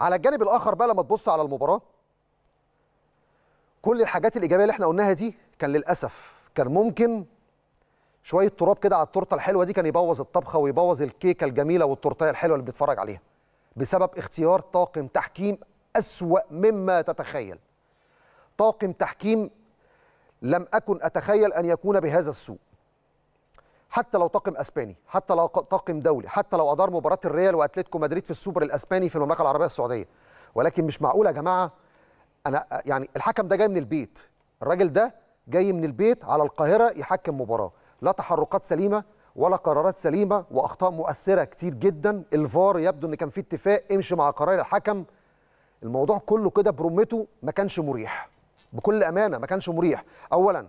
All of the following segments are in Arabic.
على الجانب الاخر بقى لما تبص على المباراه كل الحاجات الايجابيه اللي احنا قلناها دي كان للاسف كان ممكن شويه تراب كده على التورته الحلوه دي كان يبوظ الطبخه ويبوظ الكيكه الجميله والتورتيه الحلوه اللي بنتفرج عليها بسبب اختيار طاقم تحكيم اسوا مما تتخيل طاقم تحكيم لم اكن اتخيل ان يكون بهذا السوء حتى لو طاقم اسباني حتى لو طاقم دولي حتى لو ادار مباراه الريال واتلتيكو مدريد في السوبر الاسباني في المملكه العربيه السعوديه ولكن مش معقول يا جماعه انا يعني الحكم ده جاي من البيت الراجل ده جاي من البيت على القاهره يحكم مباراه لا تحركات سليمه ولا قرارات سليمه واخطاء مؤثره كتير جدا الفار يبدو ان كان في اتفاق امشي مع قرار الحكم الموضوع كله كده برمته ما كانش مريح بكل امانه ما كانش مريح اولا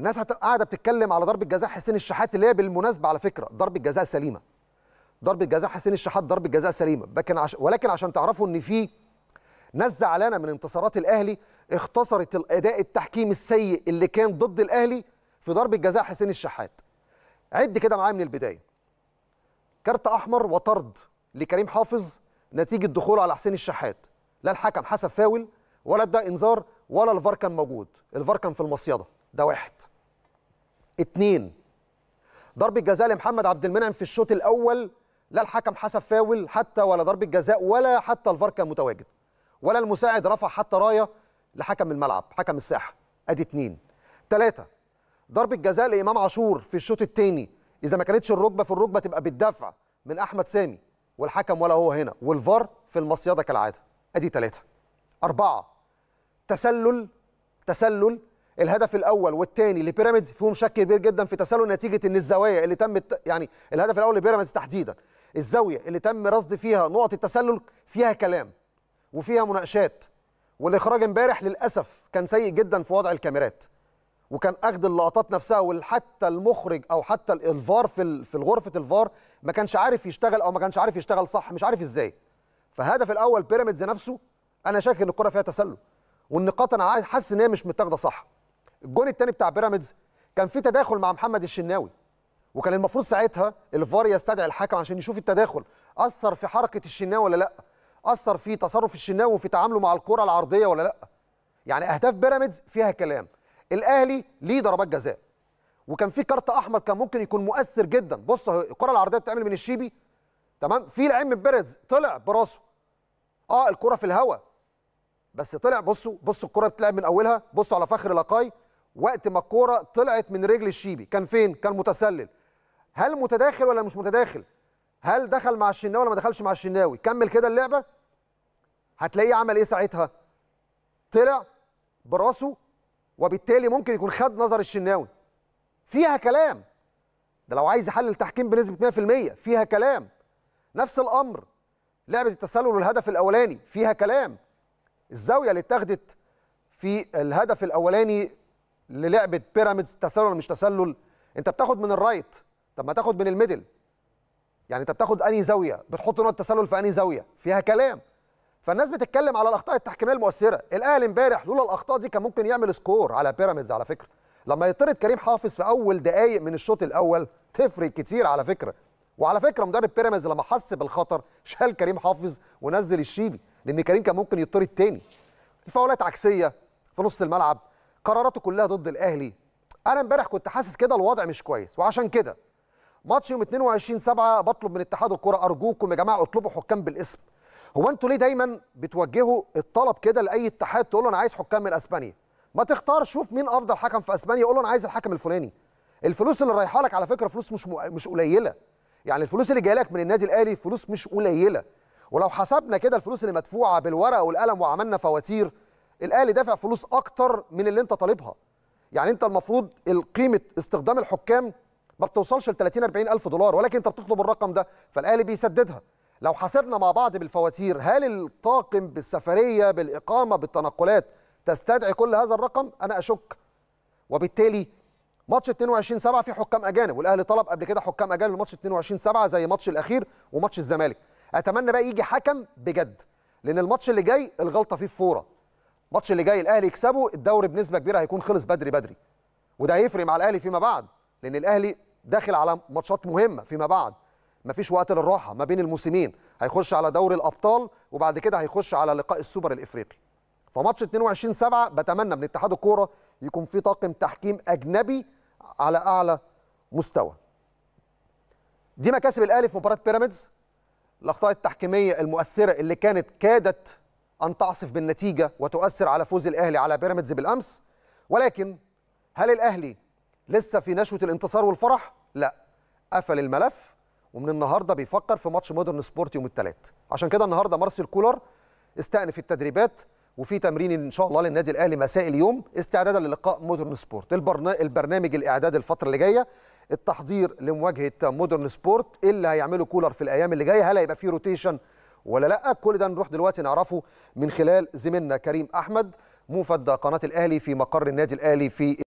الناس قاعده بتتكلم على ضربه جزاء حسين الشحات اللي هي بالمناسبه على فكره ضربه جزاء سليمه ضربه جزاء حسين الشحات ضربه جزاء سليمه لكن عش... ولكن عشان تعرفوا ان في ناس زعلانه من انتصارات الاهلي اختصرت الاداء التحكيمي السيء اللي كان ضد الاهلي في ضربه جزاء حسين الشحات عد كده معايا من البدايه كارت احمر وطرد لكريم حافظ نتيجه دخوله على حسين الشحات لا الحكم حسب فاول ولا ادى انذار ولا الفار كان موجود الفار كان في المصيده ده واحد اتنين ضربة جزاء لمحمد عبد المنعم في الشوط الأول لا الحكم حسب فاول حتى ولا ضربة جزاء ولا حتى الفار كان متواجد ولا المساعد رفع حتى راية لحكم الملعب حكم الساحة أدي اتنين تلاتة ضربة جزاء لإمام عاشور في الشوط الثاني إذا ما كانتش الركبة في الركبة تبقى بالدفع من أحمد سامي والحكم ولا هو هنا والفار في المصيادة كالعادة أدي تلاتة أربعة تسلل تسلل الهدف الاول والثاني لبيراميدز فيهم شك كبير جدا في تسلل نتيجه ان الزوايا اللي تم يعني الهدف الاول لبيراميدز تحديدا الزاويه اللي تم رصد فيها نقط التسلل فيها كلام وفيها مناقشات والاخراج امبارح للاسف كان سيء جدا في وضع الكاميرات وكان اخذ اللقطات نفسها وحتى المخرج او حتى الفار في في غرفه الفار ما كانش عارف يشتغل او ما كانش عارف يشتغل صح مش عارف ازاي فهدف الاول بيراميدز نفسه انا شاكك ان الكره فيها تسلل والنقاط انا حاسس ان هي مش متاخده صح الجون الثاني بتاع بيراميدز كان في تداخل مع محمد الشناوي وكان المفروض ساعتها الفار يستدعي الحكم عشان يشوف التداخل اثر في حركه الشناوي ولا لا اثر في تصرف الشناوي وفي تعامله مع الكره العرضيه ولا لا يعني اهداف بيراميدز فيها كلام الاهلي ليه ضربات جزاء وكان في كارت احمر كان ممكن يكون مؤثر جدا بص الكره العرضيه بتعمل من الشيبي تمام في لعيب من بيراميدز طلع براسه اه الكره في الهواء بس طلع بصوا بصوا الكره بتلعب من اولها بصوا على فخر لقاي وقت ما الكوره طلعت من رجل الشيبي كان فين كان متسلل هل متداخل ولا مش متداخل هل دخل مع الشناوي ولا ما دخلش مع الشناوي كمل كده اللعبه هتلاقيه عمل ايه ساعتها طلع براسه وبالتالي ممكن يكون خد نظر الشناوي فيها كلام ده لو عايز يحلل تحكيم بنسبه 100% فيها كلام نفس الامر لعبه التسلل والهدف الاولاني فيها كلام الزاويه اللي اتاخدت في الهدف الاولاني للعبه بيراميدز تسلل مش تسلل انت بتاخد من الرايت طب ما تاخد من الميدل يعني انت بتاخد انهي زاويه بتحط نقطه تسلل في انهي زاويه فيها كلام فالناس بتتكلم على الاخطاء التحكيميه المؤثره الاهلي امبارح لولا الاخطاء دي كان ممكن يعمل سكور على بيراميدز على فكره لما يطرد كريم حافظ في اول دقائق من الشوط الاول تفرق كتير على فكره وعلى فكره مدرب بيراميدز لما حس بالخطر شال كريم حافظ ونزل الشيبي لان كريم كان ممكن يطرد تاني الفاولات عكسيه في نص الملعب قراراته كلها ضد الاهلي انا امبارح كنت حاسس كده الوضع مش كويس وعشان كده ماتش يوم 22 7 بطلب من اتحاد الكره ارجوكم يا جماعه اطلبوا حكام بالاسم هو انتوا ليه دايما بتوجهوا الطلب كده لاي اتحاد تقول له انا عايز حكام من اسبانيا ما تختار شوف مين افضل حكم في اسبانيا قول له انا عايز الحكم الفلاني الفلوس اللي رايحه لك على فكره فلوس مش م... مش قليله يعني الفلوس اللي جايه لك من النادي الاهلي فلوس مش قليله ولو حسبنا كده الفلوس اللي مدفوعه بالورقه والقلم وعملنا فواتير الاهلي دافع فلوس اكتر من اللي انت طالبها يعني انت المفروض قيمه استخدام الحكام ما بتوصلش ل 30 40 الف دولار ولكن انت بتطلب الرقم ده فالاهلي بيسددها لو حسبنا مع بعض بالفواتير هل الطاقم بالسفريه بالاقامه بالتنقلات تستدعي كل هذا الرقم انا اشك وبالتالي ماتش 22 7 في حكام اجانب والاهلي طلب قبل كده حكام اجانب لماتش 22 7 زي ماتش الاخير وماتش الزمالك اتمنى بقى يجي حكم بجد لان الماتش اللي جاي الغلطه فيه فوره الماتش اللي جاي الاهلي يكسبه الدوري بنسبه كبيره هيكون خلص بدري بدري وده هيفرق مع الاهلي فيما بعد لان الاهلي داخل على ماتشات مهمه فيما بعد مفيش وقت للراحه ما بين الموسمين هيخش على دوري الابطال وبعد كده هيخش على لقاء السوبر الافريقي فماتش 22 7 بتمنى من اتحاد الكوره يكون في طاقم تحكيم اجنبي على اعلى مستوى دي مكاسب الاهلي في مباراه بيراميدز الاخطاء التحكيميه المؤثره اللي كانت كادت أن تعصف بالنتيجة وتؤثر على فوز الأهلي على بيراميدز بالأمس ولكن هل الأهلي لسه في نشوة الانتصار والفرح؟ لا قفل الملف ومن النهارده بيفكر في ماتش مودرن سبورت يوم الثلاث عشان كده النهارده مارسيل كولر استأنف التدريبات وفي تمرين ان شاء الله للنادي الاهلي مساء اليوم استعدادا للقاء مودرن سبورت البرنامج الاعداد الفتره اللي جايه التحضير لمواجهه مودرن سبورت إيه اللي هيعمله كولر في الايام اللي جايه هل هيبقى في روتيشن ولا لا كل ده نروح دلوقتي نعرفه من خلال زميلنا كريم احمد موفد قناه الاهلي في مقر النادي الاهلي في